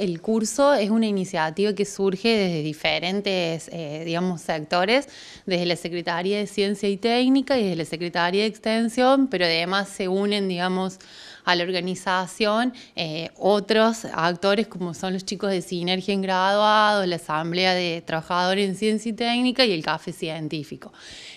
El curso es una iniciativa que surge desde diferentes, eh, digamos, sectores, desde la Secretaría de Ciencia y Técnica y desde la Secretaría de Extensión, pero además se unen, digamos, a la organización eh, otros actores como son los chicos de Sinergia en Graduado, la Asamblea de Trabajadores en Ciencia y Técnica y el Café Científico.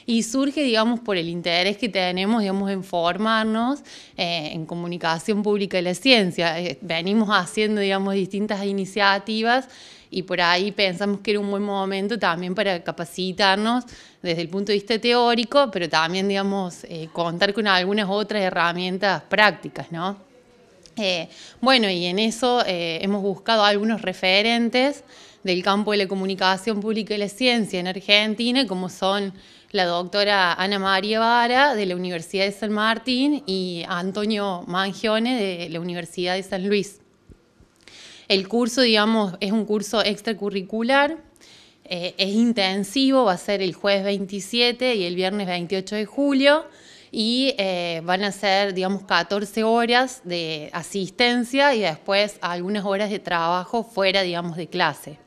Y surge, digamos, por el interés que tenemos, digamos, en formarnos eh, en comunicación pública de la ciencia. Eh, venimos haciendo, digamos, distintas iniciativas y por ahí pensamos que era un buen momento también para capacitarnos desde el punto de vista teórico, pero también, digamos, eh, contar con algunas otras herramientas prácticas, ¿no? Eh, bueno, y en eso eh, hemos buscado algunos referentes del campo de la comunicación pública y la ciencia en Argentina, como son la doctora Ana María Vara de la Universidad de San Martín y Antonio Mangione de la Universidad de San Luis. El curso, digamos, es un curso extracurricular, eh, es intensivo, va a ser el jueves 27 y el viernes 28 de julio y eh, van a ser, digamos, 14 horas de asistencia y después algunas horas de trabajo fuera, digamos, de clase.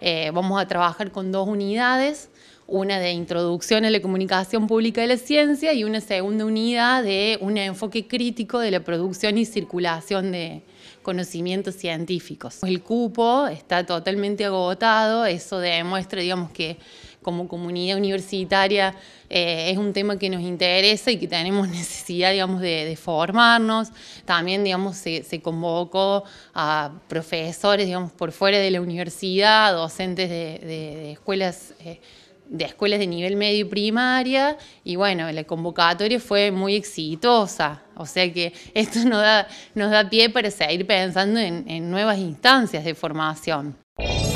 Eh, vamos a trabajar con dos unidades una de introducción a la comunicación pública de la ciencia y una segunda unidad de un enfoque crítico de la producción y circulación de conocimientos científicos. El cupo está totalmente agotado, eso demuestra, digamos, que como comunidad universitaria eh, es un tema que nos interesa y que tenemos necesidad, digamos, de, formarnos. También, digamos, se, convocó a profesores, digamos, por fuera de la universidad, docentes de, escuelas eh, de escuelas de nivel medio y primaria, y bueno, la convocatoria fue muy exitosa. O sea que esto nos da, nos da pie para seguir pensando en nuevas instancias de formación.